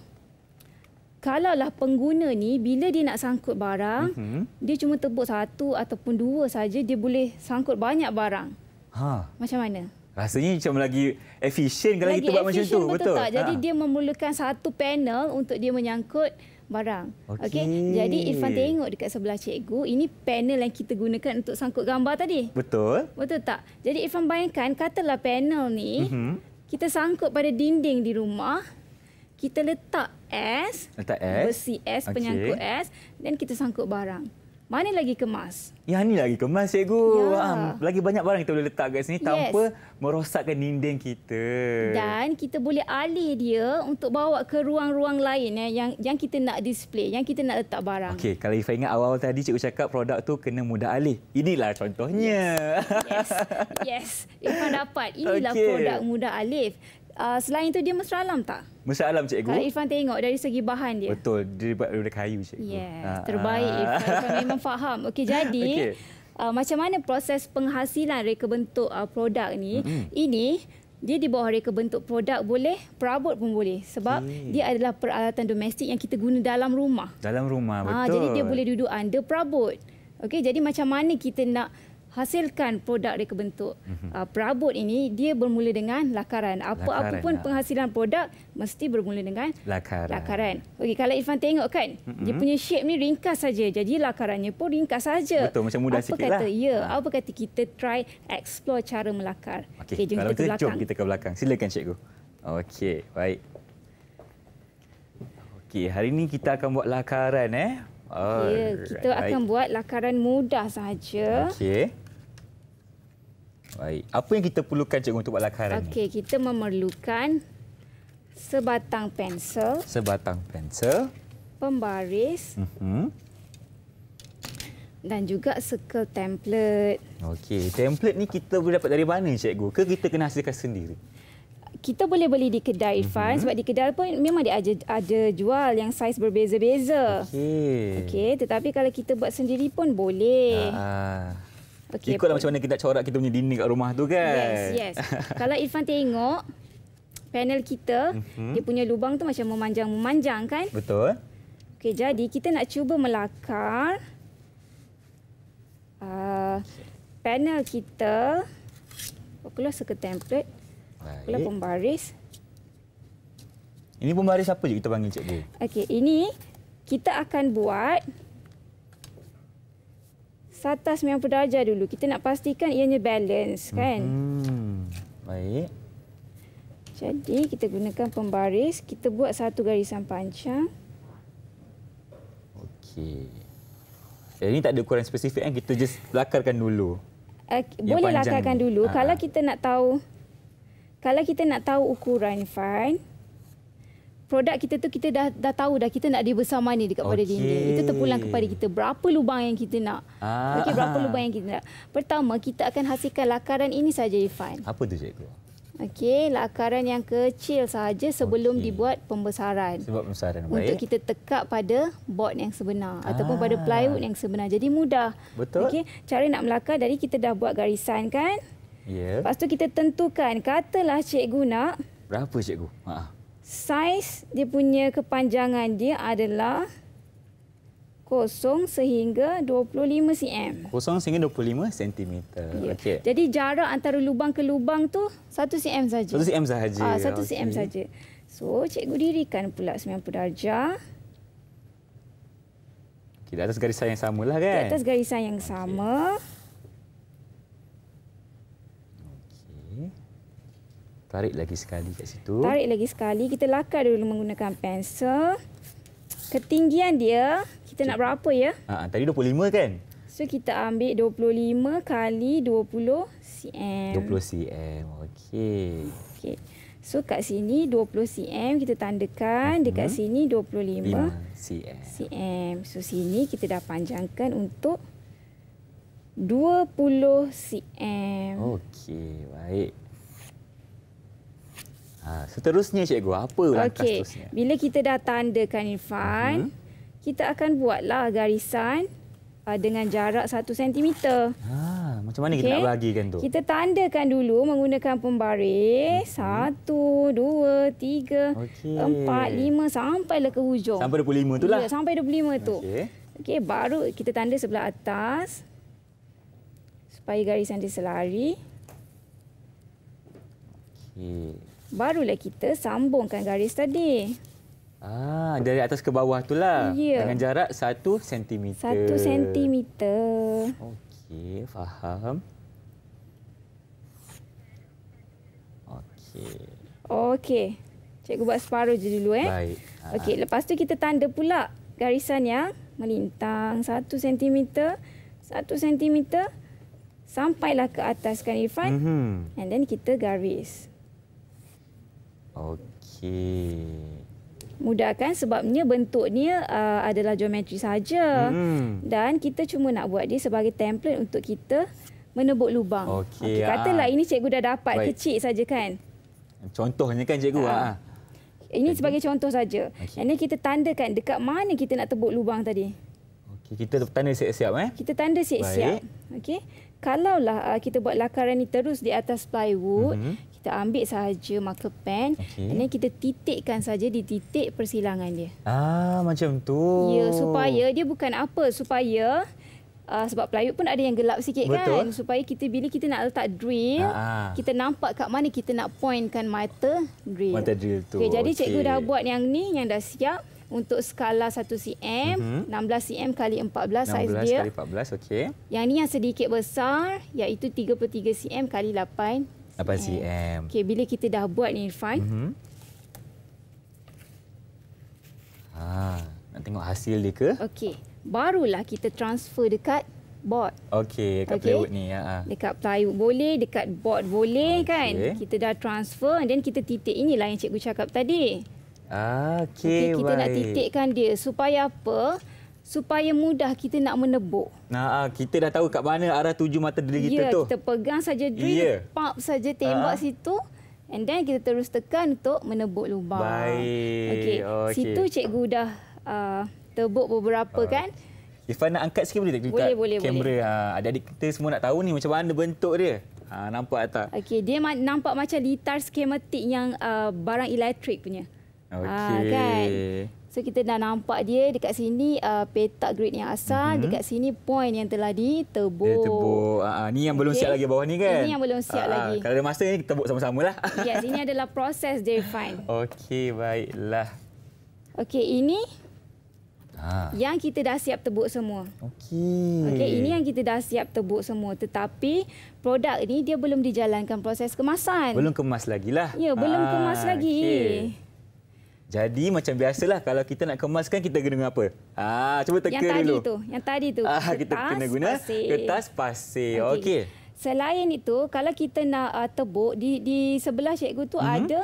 Kalaulah pengguna ni bila dia nak sangkut barang, uh-huh. dia cuma tepuk satu ataupun dua saja dia boleh sangkut banyak barang. Ha. Macam mana? Rasanya macam lagi efisien kalau kita buat macam tu. Betul, betul tak? Jadi ha. dia memerlukan satu panel untuk dia menyangkut barang. Okey. Okay? Jadi Irfan tengok dekat sebelah cikgu, ini panel yang kita gunakan untuk sangkut gambar tadi. Betul. Betul tak? Jadi Irfan bayangkan katalah panel ni uh-huh kita sangkut pada dinding di rumah kita letak es letak es besi es okay. penyangkut es dan kita sangkut barang mana lagi kemas? Ya, ni lagi kemas, cikgu. Ya. Ha, lagi banyak barang kita boleh letak kat sini yes. tanpa merosakkan dinding kita. Dan kita boleh alih dia untuk bawa ke ruang-ruang lain eh, yang yang kita nak display, yang kita nak letak barang. Okey, kalau Ifa ingat awal-awal tadi cikgu cakap produk tu kena mudah alih. Inilah contohnya. Yes. Yes, yes. Ifa dapat. Inilah okay. produk mudah alih. Uh, selain itu dia mesra alam tak? Mesra alam cikgu. Kalau ah, Irfan tengok dari segi bahan dia. Betul, dia buat daripada kayu cikgu. Ya, yeah, terbaik ah. Irfan. Irfan memang faham. Okey, jadi okay. uh, macam mana proses penghasilan reka bentuk uh, produk ni? Mm-hmm. Ini dia di bawah reka bentuk produk boleh, perabot pun boleh. Sebab okay. dia adalah peralatan domestik yang kita guna dalam rumah. Dalam rumah, betul. Uh, jadi dia boleh duduk under perabot. Okey, jadi macam mana kita nak hasilkan produk reka bentuk. Uh, mhm. ah, perabot ini dia bermula dengan lakaran. Apa-apa pun ha. penghasilan produk mesti bermula dengan lakaran. lakaran. Okey kalau Irfan tengok kan mm-hmm. dia mhm. punya shape ni ringkas saja. Jadi lakarannya pun ringkas saja. Betul macam mudah apa sikitlah. Kata, ya, ha. apa kata kita try explore cara melakar. Okey okay, jom kita ke belakang. Jom kita ke belakang. Silakan cikgu. Okey, baik. Okey, hari ini kita akan buat lakaran eh. Oh, kita akan buat lakaran mudah saja. Okey. Baik. Apa yang kita perlukan cikgu untuk buat lakaran Okey, kita memerlukan sebatang pensel. Sebatang pensel. Pembaris. Uh mhm. -huh. Dan juga circle template. Okey, template ni kita boleh dapat dari mana cikgu? Ke kita kena hasilkan sendiri? Kita boleh beli di kedai Irfan mhm. mm -hmm. sebab di kedai pun memang dia ada, ada jual yang saiz berbeza-beza. Okey. Okey, tetapi kalau kita buat sendiri pun boleh. Ah. Okay, Ikutlah pun. macam mana kita nak corak kita punya dinding kat rumah tu kan. Yes, yes. Kalau Irfan tengok panel kita, mm-hmm. dia punya lubang tu macam memanjang-memanjang kan? Betul. Okey, jadi kita nak cuba melakar uh, panel kita. Pukulah oh, suka template. Pukulah pembaris. Ini pembaris apa je kita panggil cikgu? Okey, ini kita akan buat satas yang pedaja dulu. Kita nak pastikan ianya balance hmm. kan. Hmm. Baik. Jadi kita gunakan pembaris, kita buat satu garisan panjang. Okey. ini tak ada ukuran spesifik kan, kita just lakarkan dulu. Okay. Boleh lakarkan dulu. Ha, ha. Kalau kita nak tahu kalau kita nak tahu ukuran fine produk kita tu kita dah dah tahu dah kita nak dia besar mana dekat okay. pada dinding. Itu terpulang kepada kita berapa lubang yang kita nak. Ah. Okey berapa lubang yang kita nak. Pertama kita akan hasilkan lakaran ini saja Irfan. Apa tu cikgu? Okey, lakaran yang kecil saja sebelum okay. dibuat pembesaran. Sebab pembesaran baik. Untuk kita tekak pada board yang sebenar ah. ataupun pada plywood yang sebenar. Jadi mudah. Betul. Okey, cara nak melakar dari kita dah buat garisan kan? Ya. Yeah. Pastu kita tentukan katalah cikgu nak berapa cikgu? Ha saiz dia punya kepanjangan dia adalah kosong sehingga 25 cm. Kosong sehingga 25 cm. Ya. Okey. Jadi jarak antara lubang ke lubang tu 1 cm saja. 1 cm saja. Ah 1 okay. cm saja. So cikgu dirikan pula 90 darjah. Okay, di atas garisan yang samalah kan? Di atas garisan yang sama. Tarik lagi sekali kat situ. Tarik lagi sekali. Kita lakar dulu menggunakan pensel. Ketinggian dia, kita Cik. nak berapa ya? Aa, ah, tadi 25 kan? So kita ambil 25 kali 20 cm. 20 cm. Okey. Okey. So kat sini 20 cm kita tandakan, dekat hmm. sini 25 cm. cm. So sini kita dah panjangkan untuk 20 cm. Okey, baik. Ha, seterusnya cikgu apa langkah okay. seterusnya bila kita dah tandakan irfan uh kita akan buatlah garisan uh, dengan jarak 1 cm ha macam mana okay. kita nak bahagikan tu kita tandakan dulu menggunakan pembaris mhm. satu, dua, tiga, okey 4 5 sampai ke hujung sampai 25 tu lah ya sampai 25 tu okey okey baru kita tanda sebelah atas supaya garisan dia selari okey barulah kita sambungkan garis tadi. Ah, dari atas ke bawah itulah. Ya. Dengan jarak satu sentimeter. Satu sentimeter. Okey, faham. Okey. Okey. Cikgu buat separuh je dulu eh. Baik. Okey, ah. lepas tu kita tanda pula garisan yang melintang 1 cm, 1 cm sampailah ke atas kan Irfan. Mm-hmm. And then kita garis. Okey. Mudahkan sebabnya bentuknya uh, adalah geometri saja. Hmm. Dan kita cuma nak buat dia sebagai template untuk kita menebuk lubang. Okey. Okay, ah. katalah ini cikgu dah dapat Baik. kecil saja kan? Contohnya kan cikgu ah. Uh. Ini okay. sebagai contoh saja. Okay. Ini kita tandakan dekat mana kita nak tebuk lubang tadi. Okey, kita tanda siap-siap eh. Kita tanda siap-siap. Okey. Kalaulah uh, kita buat lakaran ini terus di atas plywood, mm -hmm kita ambil saja marker pen okay. and kita titikkan saja di titik persilangan dia. Ah macam tu. Ya supaya dia bukan apa supaya Uh, sebab pelayut pun ada yang gelap sikit kan. Betul. kan supaya kita bila kita nak letak drill Aa. Ah, ah. kita nampak kat mana kita nak pointkan mata drill mata drill tu okay, jadi okay. cikgu dah buat yang ni yang dah siap untuk skala 1 cm mm-hmm. 16 cm kali 14 saiz dia 16 kali 14 okey yang ni yang sedikit besar iaitu 33 cm kali 8 8 cm. Okey, bila kita dah buat ni Irfan. Mm-hmm. Ha, nak tengok hasil dia ke? Okey. Barulah kita transfer dekat board. Okey, dekat okay. plywood ni. Ha. Dekat plywood boleh, dekat board boleh okay. kan? Kita dah transfer dan kita titik inilah yang cikgu cakap tadi. Ah, Okay, kita baik. nak titikkan dia supaya apa? supaya mudah kita nak menebuk. Nah, ah, kita dah tahu kat mana arah tuju mata diri kita ya, tu. Ya, kita pegang saja drill, ya. pop saja tembak uh situ and then kita terus tekan untuk menebuk lubang. Okey. Okay. Situ cikgu dah uh, ah, tebuk beberapa uh. kan? Ifan nak angkat sikit boleh tak? Boleh, dekat boleh, kamera. boleh. Ha, adik-adik kita semua nak tahu ni macam mana bentuk dia. Ha, nampak tak? Okey, dia ma- nampak macam litar skematik yang uh, barang elektrik punya. Okey. Ha, kan? So kita dah nampak dia dekat sini uh, petak grid yang asal, mm-hmm. dekat sini point yang telah ditebuk. Ditebuk. Ah, ah, ni yang belum okay. siap lagi bawah ni kan? Ini yang belum siap uh, lagi. Kalau ada masa ni tebuk sama-samalah. Yes, ini adalah proses dia refine. Okey, baiklah. Okey, ini Ha. Yang kita dah siap tebuk semua. Okey. Okey, ini yang kita dah siap tebuk semua. Tetapi produk ini dia belum dijalankan proses kemasan. Belum kemas lagi lah. Ya, belum ha. kemas lagi. Okay. Jadi macam biasalah kalau kita nak kemaskan kita guna apa? Ah cuba teka yang dulu. Yang tadi tu, yang tadi tu. Ah kita kertas kena guna pasir. kertas pasir. Okey. Okay. Selain itu, kalau kita nak uh, tebuk di di sebelah cikgu tu mm-hmm. ada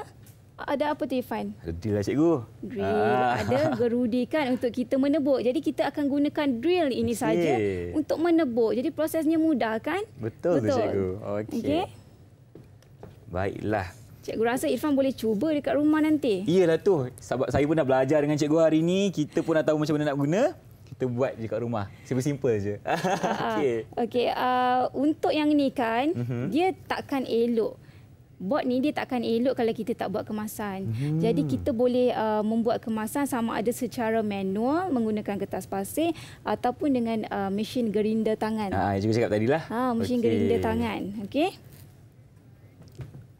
ada apa tu Ifan? Drill lah cikgu. Drill. Ah. Ada gerudi kan untuk kita menebuk. Jadi kita akan gunakan drill ini okay. saja untuk menebuk. Jadi prosesnya mudah kan? Betul, Betul. tu cikgu. Okey. Okay. Baiklah. Cikgu rasa Irfan boleh cuba dekat rumah nanti. Iyalah tu. Sebab saya pun dah belajar dengan cikgu hari ini. Kita pun dah tahu macam mana nak guna. Kita buat je rumah. Simple-simple je. Ah, ah. Okey. Okay, uh, ah, untuk yang ni kan, uh mhm. -huh. dia takkan elok. Bot ni dia takkan elok kalau kita tak buat kemasan. Hmm. Jadi kita boleh uh, membuat kemasan sama ada secara manual menggunakan kertas pasir ataupun dengan uh, mesin gerinda tangan. Ah, cikgu cakap tadilah. Ha, mesin okay. gerinda tangan. Okey.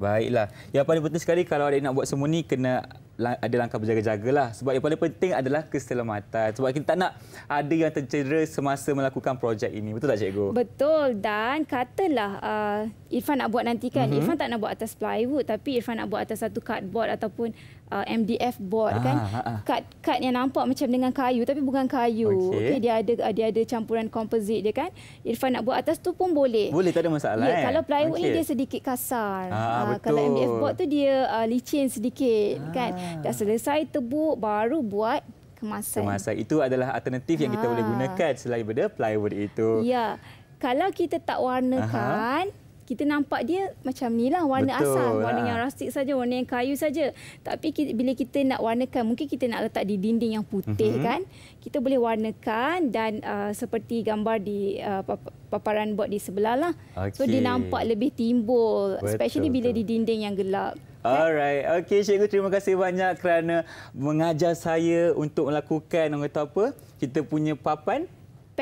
Baiklah. Yang paling penting sekali kalau ada nak buat semua ni kena ada langkah berjaga jaga lah. sebab yang paling penting adalah keselamatan sebab kita tak nak ada yang tercedera semasa melakukan projek ini betul tak cikgu betul dan katalah uh, Irfan nak buat nanti kan uh-huh. Irfan tak nak buat atas plywood tapi Irfan nak buat atas satu cardboard ataupun uh, MDF board kan. ah, kan ah, ah. kad-kad yang nampak macam dengan kayu tapi bukan kayu okey okay, dia ada uh, dia ada campuran komposit dia kan Irfan nak buat atas tu pun boleh boleh tak ada masalah yeah, eh kalau plywood okay. ni dia sedikit kasar ah, uh, kalau MDF board tu dia uh, licin sedikit ah. kan dah selesai tebuk baru buat kemasan kemasan itu adalah alternatif yang ah. kita boleh gunakan selain daripada plywood itu ya kalau kita tak warnakan kita nampak dia macam ni lah warna Betul, asal, warna ah. yang rustic saja, warna yang kayu saja. Tapi kita, bila kita nak warnakan, mungkin kita nak letak di dinding yang putih uh-huh. kan, kita boleh warnakan dan uh, seperti gambar di uh, paparan buat di sebelah lah. Okay. So dia nampak lebih timbul, Betul, especially bila di dinding yang gelap. Alright. Okey, Cikgu terima kasih banyak kerana mengajar saya untuk melakukan apa? Kita punya papan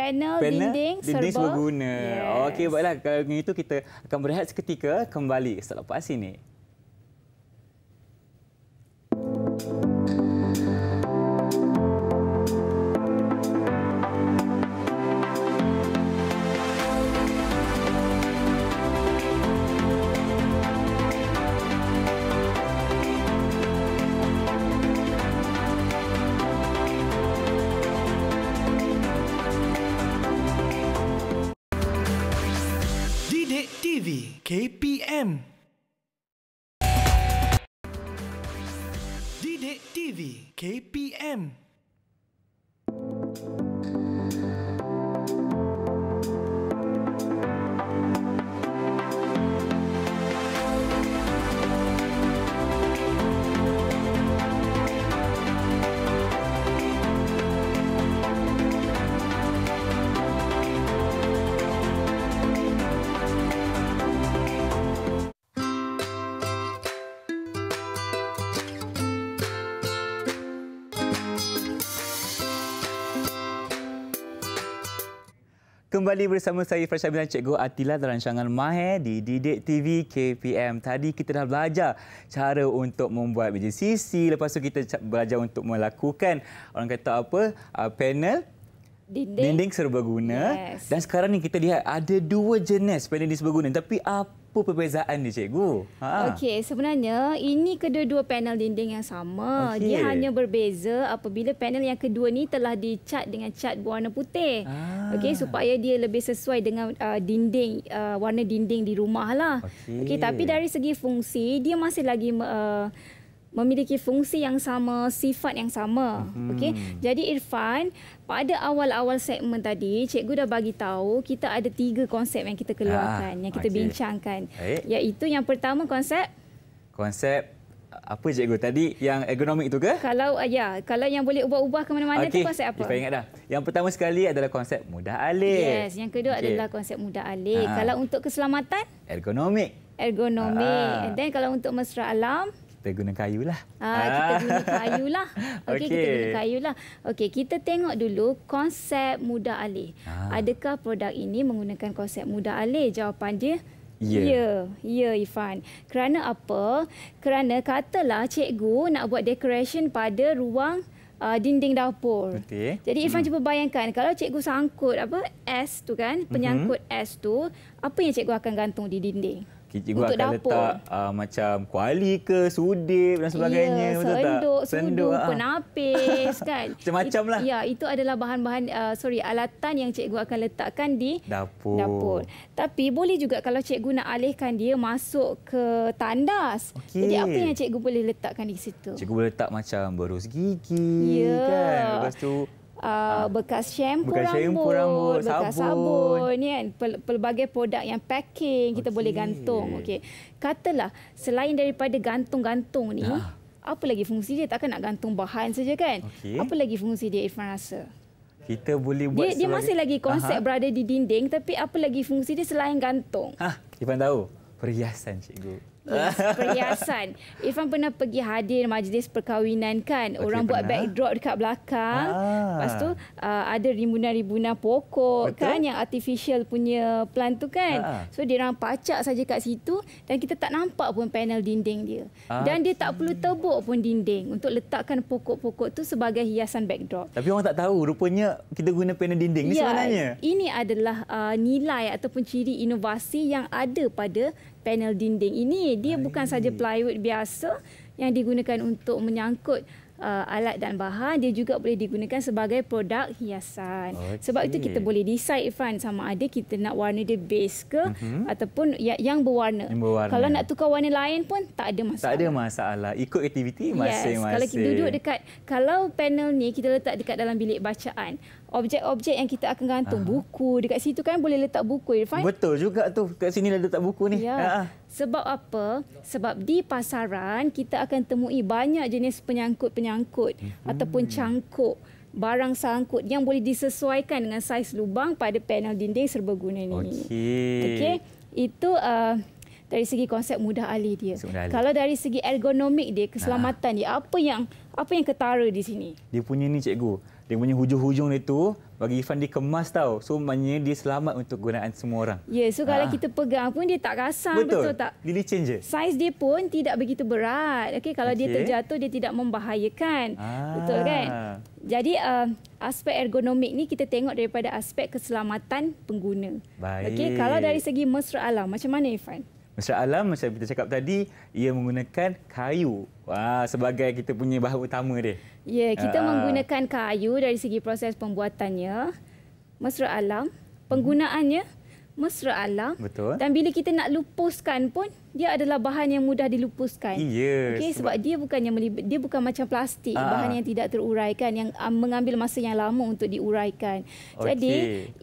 panel, panel dinding, dinding serba. Yes. Okey, baiklah. Kalau begitu, kita akan berehat seketika kembali selepas ini. TV KPM Didik TV KPM Thank you. kembali bersama saya Farsha bin Cikgu Atila dalam rancangan Mahe di Didik TV KPM. Tadi kita dah belajar cara untuk membuat meja sisi. Lepas tu kita belajar untuk melakukan orang kata apa uh, panel dinding, dinding serbaguna yes. dan sekarang ni kita lihat ada dua jenis paneling serbaguna tapi apa apa perbezaan ni cikgu? Ha. Okey, sebenarnya ini kedua-dua panel dinding yang sama. Okay. Dia hanya berbeza apabila panel yang kedua ni telah dicat dengan cat berwarna putih. Ah. Okey, supaya dia lebih sesuai dengan uh, dinding uh, warna dinding di rumah lah. Okey, okay, tapi dari segi fungsi dia masih lagi uh, memiliki fungsi yang sama, sifat yang sama. Hmm. Okey. Jadi Irfan, pada awal-awal segmen tadi, cikgu dah bagi tahu kita ada tiga konsep yang kita keluarkan, ah, yang kita okay. bincangkan. Baik. Iaitu yang pertama konsep konsep apa cikgu tadi yang ergonomik itu ke? Kalau ah, ya, kalau yang boleh ubah-ubah ke mana-mana okay. tu konsep apa? Okey, ingat dah. Yang pertama sekali adalah konsep mudah alih. Yes, yang kedua okay. adalah konsep mudah alih. Ah. Ha. Kalau untuk keselamatan? Ergonomik. Ergonomik. Ha. And then kalau untuk mesra alam? kita guna kayu lah. Ah, kita guna ah. kayu lah. Okey, okay. kita guna kayu lah. Okey, kita tengok dulu konsep mudah alih. Ah. Adakah produk ini menggunakan konsep mudah alih? Jawapan dia, Ya. yeah ya Ifan. Kerana apa? Kerana katalah cikgu nak buat decoration pada ruang uh, dinding dapur. Betul. Jadi Ifan hmm. cuba bayangkan kalau cikgu sangkut apa S tu kan, mhm. penyangkut hmm. S tu, apa yang cikgu akan gantung di dinding? Kita juga akan letak uh, macam kuali ke, sudip dan sebagainya. Ya, betul senduk, tak? sudup, ah. penapis kan. Macam-macam lah. Ya, itu adalah bahan-bahan, uh, sorry, alatan yang cikgu akan letakkan di dapur. dapur. Tapi boleh juga kalau cikgu nak alihkan dia masuk ke tandas. Okay. Jadi apa yang cikgu boleh letakkan di situ? Cikgu boleh letak macam berus gigi ya. kan. Lepas tu uh, bekas shampoo bekas rambut, shampoo rambut sabun. bekas sabun, ni kan? Pel- pelbagai produk yang packing kita okay. boleh gantung. Okey. Katalah selain daripada gantung-gantung ni, ha. apa lagi fungsi dia? Takkan nak gantung bahan saja kan? Okay. Apa lagi fungsi dia Irfan rasa? Kita boleh buat Dia, dia masih lagi konsep Aha. berada di dinding tapi apa lagi fungsi dia selain gantung? Ha, Irfan tahu. Perhiasan cikgu. Yes, perhiasan. Irfan pernah pergi hadir majlis perkahwinan kan. Okay, orang pernah. buat backdrop dekat belakang. Ah. Lepas tu uh, ada ribuan-ribuan pokok Betul. kan yang artificial punya plant tu kan. Ah, ah. So dia orang pacak saja kat situ dan kita tak nampak pun panel dinding dia. Ah. Dan dia tak perlu tebuk pun dinding untuk letakkan pokok-pokok tu sebagai hiasan backdrop. Tapi orang tak tahu rupanya kita guna panel dinding ni ya, sebenarnya. Ini adalah uh, nilai ataupun ciri inovasi yang ada pada panel dinding ini. Dia Ayuh. bukan saja plywood biasa yang digunakan untuk menyangkut uh, alat dan bahan dia juga boleh digunakan sebagai produk hiasan. Okay. Sebab itu kita boleh decide Irfan sama ada kita nak warna dia base ke mm-hmm. ataupun ya, yang, berwarna. yang berwarna. Kalau nak tukar warna lain pun tak ada masalah. Tak ada masalah. Ikut aktiviti masing-masing. Yes. Kalau kita duduk dekat kalau panel ni kita letak dekat dalam bilik bacaan objek-objek yang kita akan gantung Aha. buku dekat situ kan boleh letak buku Irfan. Betul juga tu. Kat sini dah letak buku ni. Ya. Ha, ha. Sebab apa? Sebab di pasaran kita akan temui banyak jenis penyangkut-penyangkut hmm. ataupun cangkuk barang sangkut yang boleh disesuaikan dengan saiz lubang pada panel dinding serbaguna ini. Okey. Okey. Itu uh, dari segi konsep mudah alih dia. Alih. Kalau dari segi ergonomik dia, keselamatan nah. dia, apa yang apa yang ketara di sini? Dia punya ni cikgu dia punya hujung-hujung dia tu bagi Ifan dikemas kemas tau. So maknanya dia selamat untuk gunaan semua orang. Ya, yeah, so kalau ha. kita pegang pun dia tak kasar betul, betul tak? Dia licin je. Size dia pun tidak begitu berat. Okey, kalau okay. dia terjatuh dia tidak membahayakan. Ha. Betul kan? Jadi uh, aspek ergonomik ni kita tengok daripada aspek keselamatan pengguna. Okey, kalau dari segi mesra alam macam mana Ifan? Mesra alam macam kita cakap tadi ia menggunakan kayu wah, sebagai kita punya bahan utama dia. Ya, kita Aa. Ah, ah. menggunakan kayu dari segi proses pembuatannya. Mesra alam penggunaannya mesra Allah. Betul. Dan bila kita nak lupuskan pun, dia adalah bahan yang mudah dilupuskan. Iya. Okay, sebab, sebab dia bukan yang melib... dia bukan macam plastik, Aa. Ah. bahan yang tidak teruraikan, yang ah, mengambil masa yang lama untuk diuraikan. Okay. Jadi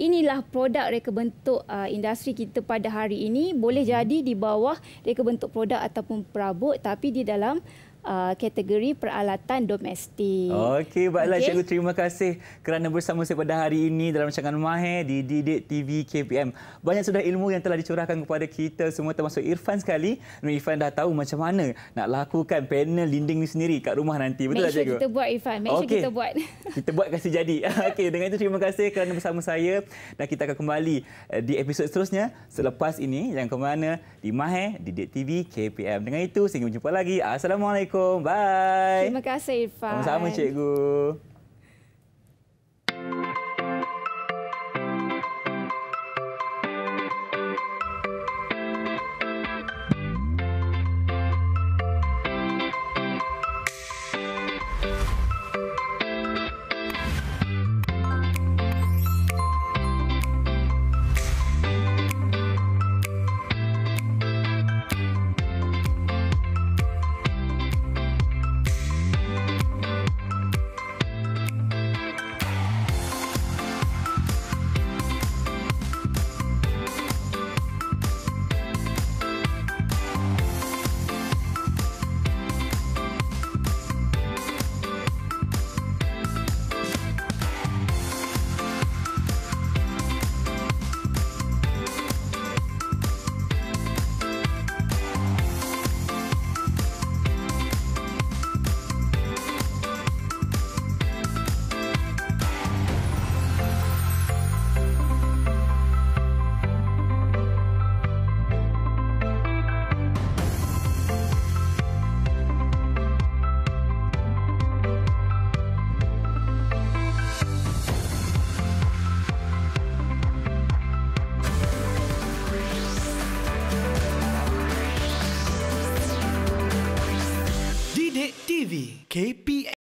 inilah produk reka bentuk uh, industri kita pada hari ini boleh hmm. jadi di bawah reka bentuk produk ataupun perabot, tapi di dalam uh, kategori peralatan domestik. Okey, baiklah okay. cikgu terima kasih kerana bersama saya pada hari ini dalam rancangan Mahir di Didik TV KPM. Banyak sudah ilmu yang telah dicurahkan kepada kita semua termasuk Irfan sekali. Nur Irfan dah tahu macam mana nak lakukan panel dinding ni sendiri kat rumah nanti. Betul tak sure cikgu? kita buat Irfan. Make okay. sure kita buat. kita buat kasi jadi. Okey, dengan itu terima kasih kerana bersama saya dan kita akan kembali eh, di episod seterusnya selepas ini yang ke mana di Mahir di Didik TV KPM. Dengan itu sehingga jumpa lagi. Assalamualaikum. Assalamualaikum. Bye. Terima kasih Irfan. Sama-sama cikgu.